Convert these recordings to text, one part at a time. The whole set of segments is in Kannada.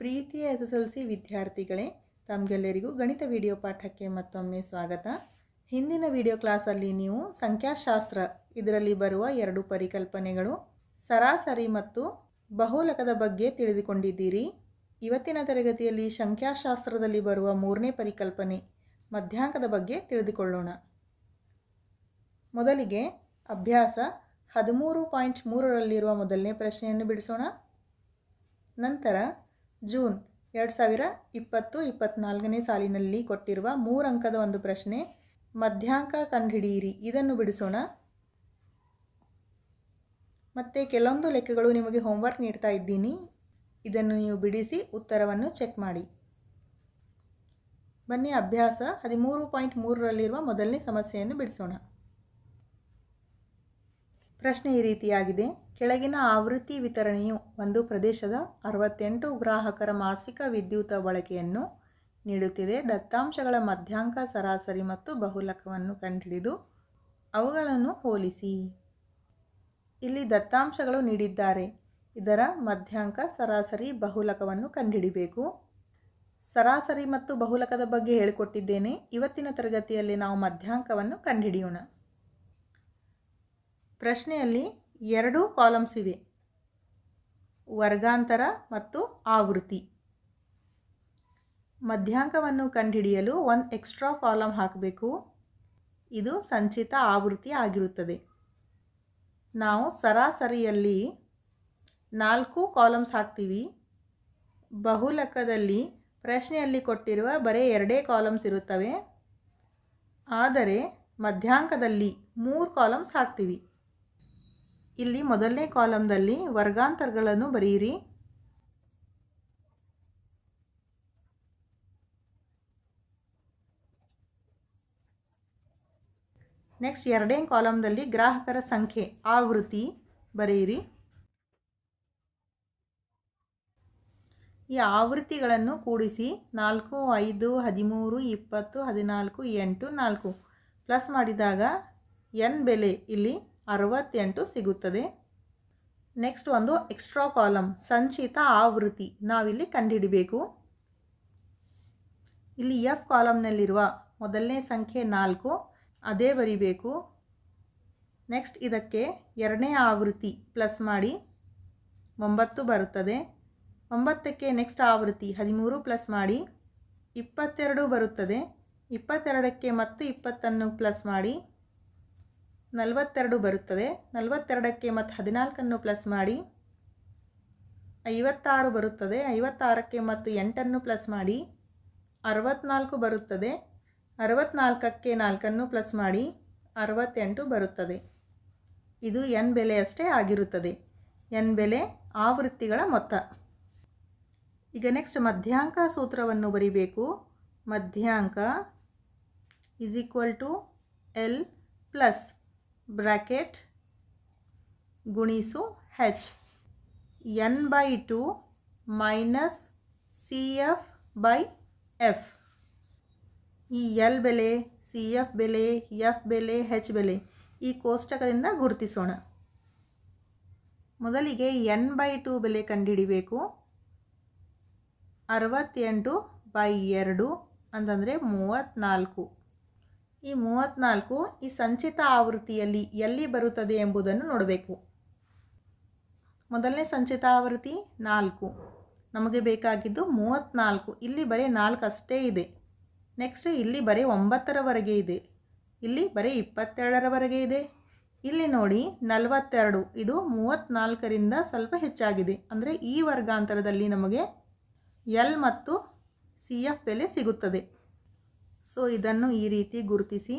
ಪ್ರೀತಿಯ ಎಸ್ ಎಸ್ ಎಲ್ ಸಿ ವಿದ್ಯಾರ್ಥಿಗಳೇ ತಮಗೆಲ್ಲರಿಗೂ ಗಣಿತ ವಿಡಿಯೋ ಪಾಠಕ್ಕೆ ಮತ್ತೊಮ್ಮೆ ಸ್ವಾಗತ ಹಿಂದಿನ ವಿಡಿಯೋ ಕ್ಲಾಸಲ್ಲಿ ನೀವು ಸಂಖ್ಯಾಶಾಸ್ತ್ರ ಇದರಲ್ಲಿ ಬರುವ ಎರಡು ಪರಿಕಲ್ಪನೆಗಳು ಸರಾಸರಿ ಮತ್ತು ಬಹುಲಕದ ಬಗ್ಗೆ ತಿಳಿದುಕೊಂಡಿದ್ದೀರಿ ಇವತ್ತಿನ ತರಗತಿಯಲ್ಲಿ ಸಂಖ್ಯಾಶಾಸ್ತ್ರದಲ್ಲಿ ಬರುವ ಮೂರನೇ ಪರಿಕಲ್ಪನೆ ಮಧ್ಯಾಂಕದ ಬಗ್ಗೆ ತಿಳಿದುಕೊಳ್ಳೋಣ ಮೊದಲಿಗೆ ಅಭ್ಯಾಸ ಹದಿಮೂರು ಪಾಯಿಂಟ್ ಮೂರರಲ್ಲಿರುವ ಮೊದಲನೇ ಪ್ರಶ್ನೆಯನ್ನು ಬಿಡಿಸೋಣ ನಂತರ ಜೂನ್ ಎರಡು ಸಾವಿರ ಇಪ್ಪತ್ತು ಇಪ್ಪತ್ತ್ನಾಲ್ಕನೇ ಸಾಲಿನಲ್ಲಿ ಕೊಟ್ಟಿರುವ ಮೂರು ಅಂಕದ ಒಂದು ಪ್ರಶ್ನೆ ಮಧ್ಯಾಂಕ ಕಂಡುಹಿಡಿಯಿರಿ ಇದನ್ನು ಬಿಡಿಸೋಣ ಮತ್ತು ಕೆಲವೊಂದು ಲೆಕ್ಕಗಳು ನಿಮಗೆ ಹೋಮ್ವರ್ಕ್ ನೀಡ್ತಾ ಇದ್ದೀನಿ ಇದನ್ನು ನೀವು ಬಿಡಿಸಿ ಉತ್ತರವನ್ನು ಚೆಕ್ ಮಾಡಿ ಬನ್ನಿ ಅಭ್ಯಾಸ ಹದಿಮೂರು ಪಾಯಿಂಟ್ ಮೂರರಲ್ಲಿರುವ ಮೊದಲನೇ ಸಮಸ್ಯೆಯನ್ನು ಬಿಡಿಸೋಣ ಪ್ರಶ್ನೆ ಈ ರೀತಿಯಾಗಿದೆ ಕೆಳಗಿನ ಆವೃತ್ತಿ ವಿತರಣೆಯು ಒಂದು ಪ್ರದೇಶದ ಅರವತ್ತೆಂಟು ಗ್ರಾಹಕರ ಮಾಸಿಕ ವಿದ್ಯುತ್ ಬಳಕೆಯನ್ನು ನೀಡುತ್ತಿದೆ ದತ್ತಾಂಶಗಳ ಮಧ್ಯಾಂಕ ಸರಾಸರಿ ಮತ್ತು ಬಹುಲಕವನ್ನು ಕಂಡುಹಿಡಿದು ಅವುಗಳನ್ನು ಹೋಲಿಸಿ ಇಲ್ಲಿ ದತ್ತಾಂಶಗಳು ನೀಡಿದ್ದಾರೆ ಇದರ ಮಧ್ಯಾಂಕ ಸರಾಸರಿ ಬಹುಲಕವನ್ನು ಕಂಡುಹಿಡಿಬೇಕು ಸರಾಸರಿ ಮತ್ತು ಬಹುಲಕದ ಬಗ್ಗೆ ಹೇಳಿಕೊಟ್ಟಿದ್ದೇನೆ ಇವತ್ತಿನ ತರಗತಿಯಲ್ಲಿ ನಾವು ಮಧ್ಯಾಂಕವನ್ನು ಕಂಡುಹಿಡಿಯೋಣ ಪ್ರಶ್ನೆಯಲ್ಲಿ ಎರಡೂ ಕಾಲಮ್ಸ್ ಇವೆ ವರ್ಗಾಂತರ ಮತ್ತು ಆವೃತ್ತಿ ಮಧ್ಯಾಂಕವನ್ನು ಕಂಡುಹಿಡಿಯಲು ಒಂದು ಎಕ್ಸ್ಟ್ರಾ ಕಾಲಮ್ ಹಾಕಬೇಕು ಇದು ಸಂಚಿತ ಆವೃತ್ತಿ ಆಗಿರುತ್ತದೆ ನಾವು ಸರಾಸರಿಯಲ್ಲಿ ನಾಲ್ಕು ಕಾಲಮ್ಸ್ ಹಾಕ್ತೀವಿ ಬಹುಲಕದಲ್ಲಿ ಪ್ರಶ್ನೆಯಲ್ಲಿ ಕೊಟ್ಟಿರುವ ಬರೇ ಎರಡೇ ಕಾಲಮ್ಸ್ ಇರುತ್ತವೆ ಆದರೆ ಮಧ್ಯಾಂಕದಲ್ಲಿ ಮೂರು ಕಾಲಮ್ಸ್ ಹಾಕ್ತೀವಿ ಇಲ್ಲಿ ಮೊದಲನೇ ಕಾಲಮ್ನಲ್ಲಿ ವರ್ಗಾಂತರಗಳನ್ನು ಬರೆಯಿರಿ ನೆಕ್ಸ್ಟ್ ಎರಡನೇ ಕಾಲಮ್ನಲ್ಲಿ ಗ್ರಾಹಕರ ಸಂಖ್ಯೆ ಆವೃತ್ತಿ ಬರೆಯಿರಿ ಈ ಆವೃತ್ತಿಗಳನ್ನು ಕೂಡಿಸಿ ನಾಲ್ಕು ಐದು ಹದಿಮೂರು ಇಪ್ಪತ್ತು ಹದಿನಾಲ್ಕು ಎಂಟು ನಾಲ್ಕು ಪ್ಲಸ್ ಮಾಡಿದಾಗ ಎನ್ ಬೆಲೆ ಇಲ್ಲಿ ಅರವತ್ತೆಂಟು ಸಿಗುತ್ತದೆ ನೆಕ್ಸ್ಟ್ ಒಂದು ಎಕ್ಸ್ಟ್ರಾ ಕಾಲಮ್ ಸಂಚಿತ ಆವೃತ್ತಿ ನಾವಿಲ್ಲಿ ಕಂಡುಹಿಡಿಬೇಕು ಇಲ್ಲಿ ಎಫ್ ಕಾಲಮ್ನಲ್ಲಿರುವ ಮೊದಲನೇ ಸಂಖ್ಯೆ ನಾಲ್ಕು ಅದೇ ಬರಿಬೇಕು ನೆಕ್ಸ್ಟ್ ಇದಕ್ಕೆ ಎರಡನೇ ಆವೃತ್ತಿ ಪ್ಲಸ್ ಮಾಡಿ ಒಂಬತ್ತು ಬರುತ್ತದೆ ಒಂಬತ್ತಕ್ಕೆ ನೆಕ್ಸ್ಟ್ ಆವೃತ್ತಿ ಹದಿಮೂರು ಪ್ಲಸ್ ಮಾಡಿ ಇಪ್ಪತ್ತೆರಡು ಬರುತ್ತದೆ ಇಪ್ಪತ್ತೆರಡಕ್ಕೆ ಮತ್ತು ಇಪ್ಪತ್ತನ್ನು ಪ್ಲಸ್ ಮಾಡಿ ನಲವತ್ತೆರಡು ಬರುತ್ತದೆ ನಲವತ್ತೆರಡಕ್ಕೆ ಮತ್ತು ಹದಿನಾಲ್ಕನ್ನು ಪ್ಲಸ್ ಮಾಡಿ ಐವತ್ತಾರು ಬರುತ್ತದೆ ಐವತ್ತಾರಕ್ಕೆ ಮತ್ತು ಎಂಟನ್ನು ಪ್ಲಸ್ ಮಾಡಿ ಅರವತ್ನಾಲ್ಕು ಬರುತ್ತದೆ ಅರವತ್ನಾಲ್ಕಕ್ಕೆ ನಾಲ್ಕನ್ನು ಪ್ಲಸ್ ಮಾಡಿ ಅರವತ್ತೆಂಟು ಬರುತ್ತದೆ ಇದು ಎನ್ ಬೆಲೆ ಅಷ್ಟೇ ಆಗಿರುತ್ತದೆ ಎನ್ ಬೆಲೆ ಆವೃತ್ತಿಗಳ ಮೊತ್ತ ಈಗ ನೆಕ್ಸ್ಟ್ ಮಧ್ಯಾಂಕ ಸೂತ್ರವನ್ನು ಬರೀಬೇಕು ಮಧ್ಯಾಂಕ is equal to L plus bracket ಗುಣಿಸು H N by two minus C F by F ಈ ಎಲ್ ಬೆಲೆ ಸಿ ಎಫ್ ಬೆಲೆ ಎಫ್ ಬೆಲೆ ಹೆಚ್ ಬೆಲೆ ಈ ಕೋಷ್ಟಕದಿಂದ ಗುರುತಿಸೋಣ ಮೊದಲಿಗೆ ಎನ್ ಬೈ ಟು ಬೆಲೆ ಕಂಡುಹಿಡಿಬೇಕು ಅರವತ್ತೆಂಟು ಬೈ ಎರಡು ಅಂತಂದರೆ ಮೂವತ್ತ್ನಾಲ್ಕು ಈ ಮೂವತ್ತ್ನಾಲ್ಕು ಈ ಸಂಚಿತ ಆವೃತ್ತಿಯಲ್ಲಿ ಎಲ್ಲಿ ಬರುತ್ತದೆ ಎಂಬುದನ್ನು ನೋಡಬೇಕು ಮೊದಲನೇ ಸಂಚಿತ ಆವೃತ್ತಿ ನಾಲ್ಕು ನಮಗೆ ಬೇಕಾಗಿದ್ದು ಮೂವತ್ತ್ನಾಲ್ಕು ಇಲ್ಲಿ ಬರೀ ನಾಲ್ಕು ಅಷ್ಟೇ ಇದೆ ನೆಕ್ಸ್ಟ್ ಇಲ್ಲಿ ಬರೀ ಒಂಬತ್ತರವರೆಗೆ ಇದೆ ಇಲ್ಲಿ ಬರೀ ಇಪ್ಪತ್ತೆರಡರವರೆಗೆ ಇದೆ ಇಲ್ಲಿ ನೋಡಿ ನಲವತ್ತೆರಡು ಇದು ಮೂವತ್ತ್ನಾಲ್ಕರಿಂದ ಸ್ವಲ್ಪ ಹೆಚ್ಚಾಗಿದೆ ಅಂದರೆ ಈ ವರ್ಗಾಂತರದಲ್ಲಿ ನಮಗೆ ಎಲ್ ಮತ್ತು ಸಿ ಎಫ್ ಬೆಲೆ ಸಿಗುತ್ತದೆ ಸೊ ಇದನ್ನು ಈ ರೀತಿ ಗುರುತಿಸಿ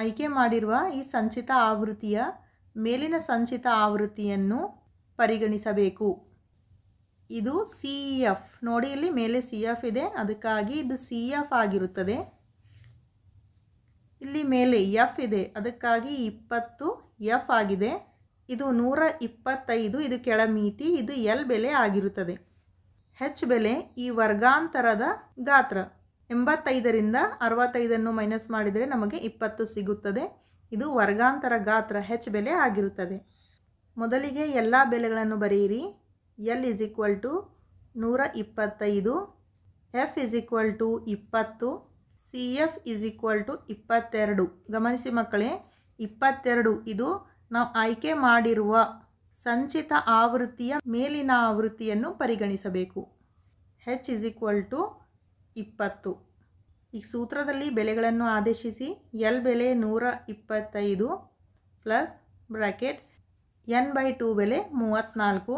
ಆಯ್ಕೆ ಮಾಡಿರುವ ಈ ಸಂಚಿತ ಆವೃತ್ತಿಯ ಮೇಲಿನ ಸಂಚಿತ ಆವೃತ್ತಿಯನ್ನು ಪರಿಗಣಿಸಬೇಕು ಇದು ಸಿ ಇ ಎಫ್ ನೋಡಿ ಇಲ್ಲಿ ಮೇಲೆ ಸಿ ಎಫ್ e ಇದೆ ಅದಕ್ಕಾಗಿ ಇದು ಸಿ ಎಫ್ e ಆಗಿರುತ್ತದೆ ಇಲ್ಲಿ ಮೇಲೆ ಎಫ್ ಇದೆ ಅದಕ್ಕಾಗಿ ಇಪ್ಪತ್ತು ಎಫ್ ಆಗಿದೆ ಇದು ನೂರ ಇಪ್ಪತ್ತೈದು ಇದು ಕೆಳ ಇದು ಎಲ್ ಬೆಲೆ ಆಗಿರುತ್ತದೆ ಹೆಚ್ ಬೆಲೆ ಈ ವರ್ಗಾಂತರದ ಗಾತ್ರ ಎಂಬತ್ತೈದರಿಂದ ಅರವತ್ತೈದನ್ನು ಮೈನಸ್ ಮಾಡಿದರೆ ನಮಗೆ ಇಪ್ಪತ್ತು ಸಿಗುತ್ತದೆ ಇದು ವರ್ಗಾಂತರ ಗಾತ್ರ ಹೆಚ್ ಬೆಲೆ ಆಗಿರುತ್ತದೆ ಮೊದಲಿಗೆ ಎಲ್ಲ ಬೆಲೆಗಳನ್ನು ಬರೆಯಿರಿ ಎಲ್ ಇಸ್ ಈಕ್ವಲ್ ಟು ನೂರ ಇಪ್ಪತ್ತೈದು ಎಫ್ ಇಸ್ ಈಕ್ವಲ್ ಟು ಇಪ್ಪತ್ತು C F is equal to ಇಪ್ಪತ್ತೆರಡು ಗಮನಿಸಿ ಮಕ್ಕಳೇ ಇಪ್ಪತ್ತೆರಡು ಇದು ನಾವು ಆಯ್ಕೆ ಮಾಡಿರುವ ಸಂಚಿತ ಆವೃತ್ತಿಯ ಮೇಲಿನ ಆವೃತ್ತಿಯನ್ನು ಪರಿಗಣಿಸಬೇಕು ಹೆಚ್ ಇಸ್ ಈಕ್ವಲ್ ಟು ಇಪ್ಪತ್ತು ಈ ಸೂತ್ರದಲ್ಲಿ ಬೆಲೆಗಳನ್ನು ಆದೇಶಿಸಿ ಎಲ್ ಬೆಲೆ ನೂರ ಇಪ್ಪತ್ತೈದು plus bracket N by two ಬೆಲೆ ಮೂವತ್ತ್ನಾಲ್ಕು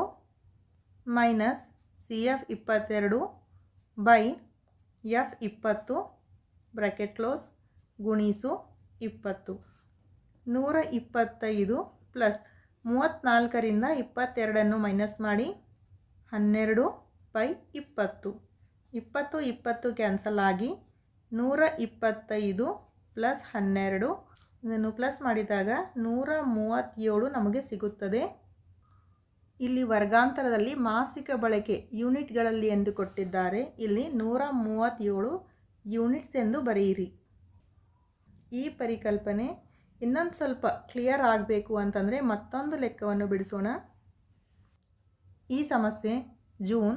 ಮೈನಸ್ ಸಿ ಎಫ್ ಇಪ್ಪತ್ತೆರಡು ಬೈ ಎಫ್ ಇಪ್ಪತ್ತು ಬ್ರ್ಯಾಕೆಟ್ ಕ್ಲೋಸ್ ಗುಣಿಸು ಇಪ್ಪತ್ತು ನೂರ ಇಪ್ಪತ್ತೈದು ಪ್ಲಸ್ ಮೂವತ್ತ್ನಾಲ್ಕರಿಂದ ಇಪ್ಪತ್ತೆರಡನ್ನು ಮೈನಸ್ ಮಾಡಿ ಹನ್ನೆರಡು ಬೈ ಇಪ್ಪತ್ತು ಇಪ್ಪತ್ತು ಇಪ್ಪತ್ತು ಕ್ಯಾನ್ಸಲ್ ಆಗಿ ನೂರ ಇಪ್ಪತ್ತೈದು ಪ್ಲಸ್ ಹನ್ನೆರಡು ಇದನ್ನು ಪ್ಲಸ್ ಮಾಡಿದಾಗ ನೂರ ಮೂವತ್ತೇಳು ನಮಗೆ ಸಿಗುತ್ತದೆ ಇಲ್ಲಿ ವರ್ಗಾಂತರದಲ್ಲಿ ಮಾಸಿಕ ಬಳಕೆ ಯೂನಿಟ್ಗಳಲ್ಲಿ ಎಂದು ಕೊಟ್ಟಿದ್ದಾರೆ ಇಲ್ಲಿ ನೂರ ಮೂವತ್ತೇಳು ಯೂನಿಟ್ಸ್ ಎಂದು ಬರೆಯಿರಿ ಈ ಪರಿಕಲ್ಪನೆ ಇನ್ನೊಂದು ಸ್ವಲ್ಪ ಕ್ಲಿಯರ್ ಆಗಬೇಕು ಅಂತಂದರೆ ಮತ್ತೊಂದು ಲೆಕ್ಕವನ್ನು ಬಿಡಿಸೋಣ ಈ ಸಮಸ್ಯೆ ಜೂನ್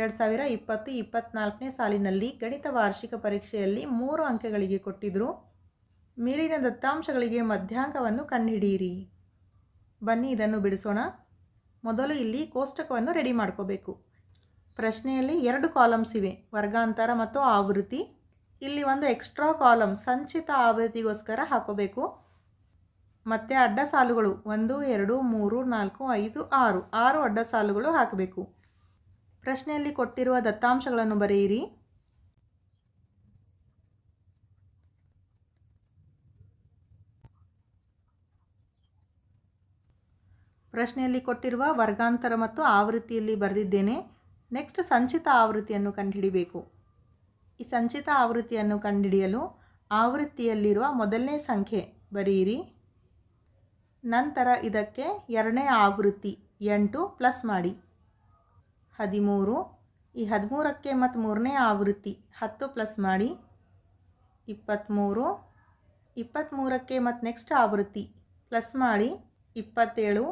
ಎರಡು ಸಾವಿರ ಇಪ್ಪತ್ತು ಇಪ್ಪತ್ತ್ನಾಲ್ಕನೇ ಸಾಲಿನಲ್ಲಿ ಗಣಿತ ವಾರ್ಷಿಕ ಪರೀಕ್ಷೆಯಲ್ಲಿ ಮೂರು ಅಂಕಗಳಿಗೆ ಕೊಟ್ಟಿದ್ದರು ಮೇಲಿನ ದತ್ತಾಂಶಗಳಿಗೆ ಮಧ್ಯಾಂಕವನ್ನು ಕಂಡುಹಿಡಿಯಿರಿ ಬನ್ನಿ ಇದನ್ನು ಬಿಡಿಸೋಣ ಮೊದಲು ಇಲ್ಲಿ ಕೋಷ್ಟಕವನ್ನು ರೆಡಿ ಮಾಡ್ಕೋಬೇಕು ಪ್ರಶ್ನೆಯಲ್ಲಿ ಎರಡು ಕಾಲಮ್ಸ್ ಇವೆ ವರ್ಗಾಂತರ ಮತ್ತು ಆವೃತ್ತಿ ಇಲ್ಲಿ ಒಂದು ಎಕ್ಸ್ಟ್ರಾ ಕಾಲಮ್ ಸಂಚಿತ ಆವೃತ್ತಿಗೋಸ್ಕರ ಹಾಕೋಬೇಕು ಮತ್ತು ಅಡ್ಡ ಸಾಲುಗಳು ಒಂದು ಎರಡು ಮೂರು ನಾಲ್ಕು ಐದು ಆರು ಆರು ಅಡ್ಡ ಸಾಲುಗಳು ಹಾಕಬೇಕು ಪ್ರಶ್ನೆಯಲ್ಲಿ ಕೊಟ್ಟಿರುವ ದತ್ತಾಂಶಗಳನ್ನು ಬರೆಯಿರಿ ಪ್ರಶ್ನೆಯಲ್ಲಿ ಕೊಟ್ಟಿರುವ ವರ್ಗಾಂತರ ಮತ್ತು ಆವೃತ್ತಿಯಲ್ಲಿ ಬರೆದಿದ್ದೇನೆ ನೆಕ್ಸ್ಟ್ ಸಂಚಿತ ಆವೃತ್ತಿಯನ್ನು ಕಂಡುಹಿಡಿಬೇಕು ಈ ಸಂಚಿತ ಆವೃತ್ತಿಯನ್ನು ಕಂಡುಹಿಡಿಯಲು ಆವೃತ್ತಿಯಲ್ಲಿರುವ ಮೊದಲನೇ ಸಂಖ್ಯೆ ಬರೆಯಿರಿ ನಂತರ ಇದಕ್ಕೆ ಎರಡನೇ ಆವೃತ್ತಿ ಎಂಟು ಪ್ಲಸ್ ಮಾಡಿ ಹದಿಮೂರು ಈ ಹದಿಮೂರಕ್ಕೆ ಮತ್ತು ಮೂರನೇ ಆವೃತ್ತಿ ಹತ್ತು ಪ್ಲಸ್ ಮಾಡಿ ಇಪ್ಪತ್ತ್ಮೂರು ಇಪ್ಪತ್ತ್ಮೂರಕ್ಕೆ ಮತ್ತು ನೆಕ್ಸ್ಟ್ ಆವೃತ್ತಿ ಪ್ಲಸ್ ಮಾಡಿ ಇಪ್ಪತ್ತೇಳು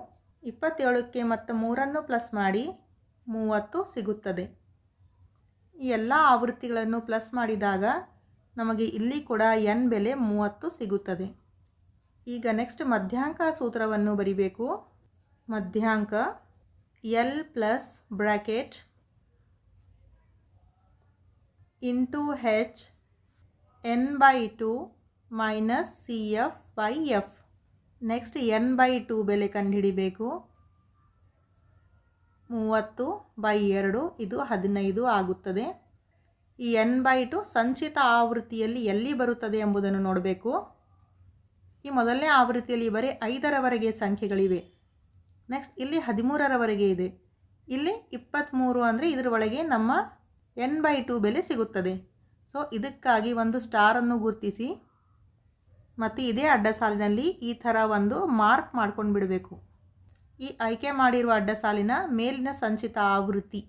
ಇಪ್ಪತ್ತೇಳಕ್ಕೆ ಮತ್ತು ಮೂರನ್ನು ಪ್ಲಸ್ ಮಾಡಿ ಮೂವತ್ತು ಸಿಗುತ್ತದೆ ಈ ಎಲ್ಲ ಆವೃತ್ತಿಗಳನ್ನು ಪ್ಲಸ್ ಮಾಡಿದಾಗ ನಮಗೆ ಇಲ್ಲಿ ಕೂಡ ಎನ್ ಬೆಲೆ ಮೂವತ್ತು ಸಿಗುತ್ತದೆ ಈಗ ನೆಕ್ಸ್ಟ್ ಮಧ್ಯಾಂಕ ಸೂತ್ರವನ್ನು ಬರಿಬೇಕು ಮಧ್ಯಾಂಕ L plus bracket into H N by two minus C F by F next N by two ಬೆಲೆ ಕಂಡುಹಿಡಿಬೇಕು ಮೂವತ್ತು ಬೈ ಎರಡು ಇದು ಹದಿನೈದು ಆಗುತ್ತದೆ ಈ ಎನ್ ಬೈ ಟು ಸಂಚಿತ ಆವೃತ್ತಿಯಲ್ಲಿ ಎಲ್ಲಿ ಬರುತ್ತದೆ ಎಂಬುದನ್ನು ನೋಡಬೇಕು ಈ ಮೊದಲನೇ ಆವೃತ್ತಿಯಲ್ಲಿ ಬರೀ ಐದರವರೆಗೆ ಸಂಖ್ಯೆಗಳಿವೆ ನೆಕ್ಸ್ಟ್ ಇಲ್ಲಿ ಹದಿಮೂರರವರೆಗೆ ಇದೆ ಇಲ್ಲಿ ಇಪ್ಪತ್ತ್ಮೂರು ಅಂದರೆ ಇದರೊಳಗೆ ನಮ್ಮ ಎನ್ ಬೈ ಟು ಬೆಲೆ ಸಿಗುತ್ತದೆ ಸೊ ಇದಕ್ಕಾಗಿ ಒಂದು ಸ್ಟಾರನ್ನು ಗುರುತಿಸಿ ಮತ್ತು ಇದೇ ಅಡ್ಡ ಸಾಲಿನಲ್ಲಿ ಈ ಥರ ಒಂದು ಮಾರ್ಕ್ ಮಾಡ್ಕೊಂಡು ಬಿಡಬೇಕು ಈ ಆಯ್ಕೆ ಮಾಡಿರುವ ಅಡ್ಡ ಸಾಲಿನ ಮೇಲಿನ ಸಂಚಿತ ಆವೃತ್ತಿ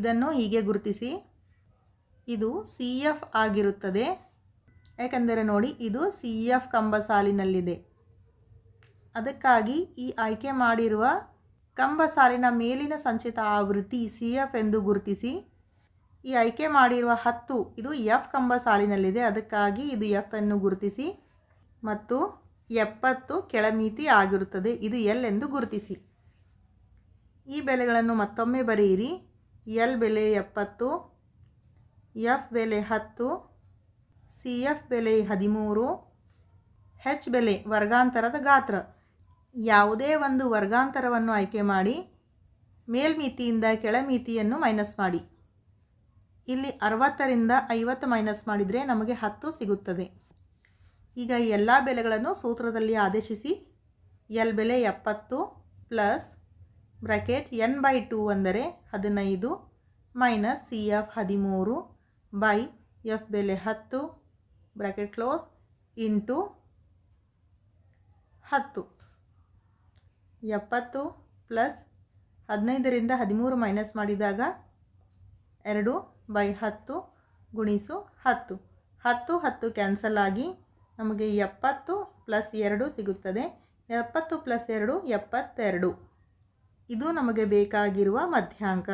ಇದನ್ನು ಹೀಗೆ ಗುರುತಿಸಿ ಇದು ಸಿ ಎಫ್ ಆಗಿರುತ್ತದೆ ಏಕೆಂದರೆ ನೋಡಿ ಇದು ಸಿ ಎಫ್ ಕಂಬ ಸಾಲಿನಲ್ಲಿದೆ ಅದಕ್ಕಾಗಿ ಈ ಆಯ್ಕೆ ಮಾಡಿರುವ ಕಂಬ ಸಾಲಿನ ಮೇಲಿನ ಸಂಚಿತ ಆವೃತ್ತಿ ಸಿ ಎಫ್ ಎಂದು ಗುರುತಿಸಿ ಈ ಆಯ್ಕೆ ಮಾಡಿರುವ ಹತ್ತು ಇದು ಎಫ್ ಕಂಬ ಸಾಲಿನಲ್ಲಿದೆ ಅದಕ್ಕಾಗಿ ಇದು ಎಫ್ ಅನ್ನು ಗುರುತಿಸಿ ಮತ್ತು ಎಪ್ಪತ್ತು ಕೆಳಮಿತಿ ಆಗಿರುತ್ತದೆ ಇದು ಎಲ್ ಎಂದು ಗುರುತಿಸಿ ಈ ಬೆಲೆಗಳನ್ನು ಮತ್ತೊಮ್ಮೆ ಬರೆಯಿರಿ ಎಲ್ ಬೆಲೆ ಎಪ್ಪತ್ತು ಎಫ್ ಬೆಲೆ ಹತ್ತು ಸಿ ಎಫ್ ಬೆಲೆ ಹದಿಮೂರು ಹೆಚ್ ಬೆಲೆ ವರ್ಗಾಂತರದ ಗಾತ್ರ ಯಾವುದೇ ಒಂದು ವರ್ಗಾಂತರವನ್ನು ಆಯ್ಕೆ ಮಾಡಿ ಮೇಲ್ಮಿತಿಯಿಂದ ಕೆಳಮಿತಿಯನ್ನು ಮೈನಸ್ ಮಾಡಿ ಇಲ್ಲಿ ಅರವತ್ತರಿಂದ ಐವತ್ತು ಮೈನಸ್ ಮಾಡಿದರೆ ನಮಗೆ ಹತ್ತು ಸಿಗುತ್ತದೆ ಈಗ ಎಲ್ಲ ಬೆಲೆಗಳನ್ನು ಸೂತ್ರದಲ್ಲಿ ಆದೇಶಿಸಿ ಎಲ್ ಬೆಲೆ ಎಪ್ಪತ್ತು plus bracket N by two ಅಂದರೆ ಹದಿನೈದು ಮೈನಸ್ ಸಿ ಎಫ್ ಹದಿಮೂರು ಬೈ ಎಫ್ ಬೆಲೆ ಹತ್ತು ಬ್ರ್ಯಾಕೆಟ್ ಕ್ಲೋಸ್ ಇಂಟು ಹತ್ತು ಎಪ್ಪತ್ತು ಪ್ಲಸ್ ಹದಿನೈದರಿಂದ ಹದಿಮೂರು ಮೈನಸ್ ಮಾಡಿದಾಗ ಎರಡು ಬೈ ಹತ್ತು ಗುಣಿಸು ಹತ್ತು ಹತ್ತು ಹತ್ತು ಕ್ಯಾನ್ಸಲ್ ಆಗಿ ನಮಗೆ ಎಪ್ಪತ್ತು ಪ್ಲಸ್ ಎರಡು ಸಿಗುತ್ತದೆ ಎಪ್ಪತ್ತು ಪ್ಲಸ್ ಎರಡು ಎಪ್ಪತ್ತೆರಡು ಇದು ನಮಗೆ ಬೇಕಾಗಿರುವ ಮಧ್ಯಾಂಕ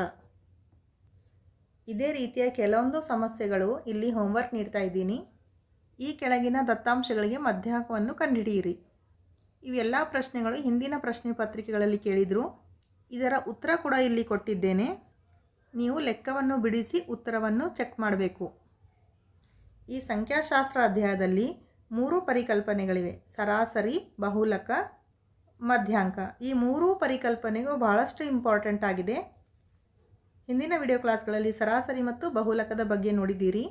ಇದೇ ರೀತಿಯ ಕೆಲವೊಂದು ಸಮಸ್ಯೆಗಳು ಇಲ್ಲಿ ಹೋಮ್ವರ್ಕ್ ನೀಡ್ತಾ ಇದ್ದೀನಿ ಈ ಕೆಳಗಿನ ದತ್ತಾಂಶಗಳಿಗೆ ಮಧ್ಯಾಹ್ನವನ್ನು ಕಂಡುಹಿಡಿಯಿರಿ ಇವೆಲ್ಲ ಪ್ರಶ್ನೆಗಳು ಹಿಂದಿನ ಪ್ರಶ್ನೆ ಪತ್ರಿಕೆಗಳಲ್ಲಿ ಕೇಳಿದರು ಇದರ ಉತ್ತರ ಕೂಡ ಇಲ್ಲಿ ಕೊಟ್ಟಿದ್ದೇನೆ ನೀವು ಲೆಕ್ಕವನ್ನು ಬಿಡಿಸಿ ಉತ್ತರವನ್ನು ಚೆಕ್ ಮಾಡಬೇಕು ಈ ಸಂಖ್ಯಾಶಾಸ್ತ್ರ ಅಧ್ಯಾಯದಲ್ಲಿ ಮೂರು ಪರಿಕಲ್ಪನೆಗಳಿವೆ ಸರಾಸರಿ ಬಹುಲಕ ಮಧ್ಯಾಂಕ ಈ ಮೂರೂ ಪರಿಕಲ್ಪನೆಗೂ ಬಹಳಷ್ಟು ಇಂಪಾರ್ಟೆಂಟ್ ಆಗಿದೆ ಹಿಂದಿನ ವಿಡಿಯೋ ಕ್ಲಾಸ್ಗಳಲ್ಲಿ ಸರಾಸರಿ ಮತ್ತು ಬಹುಲಕದ ಬಗ್ಗೆ ನೋಡಿದ್ದೀರಿ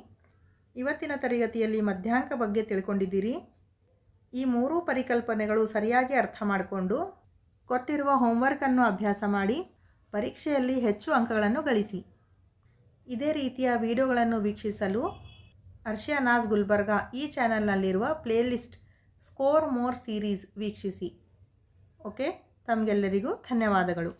ಇವತ್ತಿನ ತರಗತಿಯಲ್ಲಿ ಮಧ್ಯಾಂಕ ಬಗ್ಗೆ ತಿಳ್ಕೊಂಡಿದ್ದೀರಿ ಈ ಮೂರೂ ಪರಿಕಲ್ಪನೆಗಳು ಸರಿಯಾಗಿ ಅರ್ಥ ಮಾಡಿಕೊಂಡು ಕೊಟ್ಟಿರುವ ಹೋಮ್ವರ್ಕನ್ನು ಅಭ್ಯಾಸ ಮಾಡಿ ಪರೀಕ್ಷೆಯಲ್ಲಿ ಹೆಚ್ಚು ಅಂಕಗಳನ್ನು ಗಳಿಸಿ ಇದೇ ರೀತಿಯ ವಿಡಿಯೋಗಳನ್ನು ವೀಕ್ಷಿಸಲು ಅರ್ಷಿಯಾ ನಾಜ್ ಗುಲ್ಬರ್ಗಾ ಈ ಚಾನಲ್ನಲ್ಲಿರುವ ಪ್ಲೇಲಿಸ್ಟ್ ಸ್ಕೋರ್ ಮೋರ್ ಸೀರೀಸ್ ವೀಕ್ಷಿಸಿ ಓಕೆ ತಮಗೆಲ್ಲರಿಗೂ ಧನ್ಯವಾದಗಳು